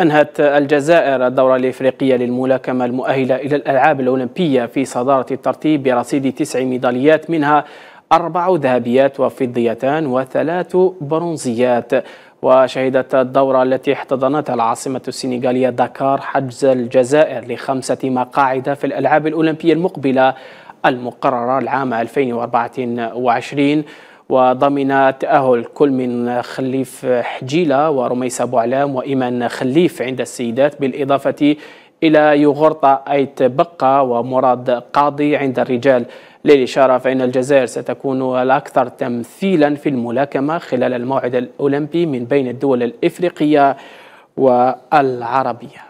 أنهت الجزائر الدورة الإفريقية للملاكمة المؤهلة إلى الألعاب الأولمبية في صدارة الترتيب برصيد تسع ميداليات منها أربع ذهبيات وفضيتان وثلاث برونزيات وشهدت الدورة التي احتضنتها العاصمة السنغالية داكار حجز الجزائر لخمسة مقاعد في الألعاب الأولمبية المقبلة المقررة العام 2024 وضمن تأهل كل من خليف حجيلة ورميس أبو علام وإيمان خليف عند السيدات بالإضافة إلى يغرطة أيت بقة ومراد قاضي عند الرجال للإشارة فإن الجزائر ستكون الأكثر تمثيلا في الملاكمة خلال الموعد الأولمبي من بين الدول الإفريقية والعربية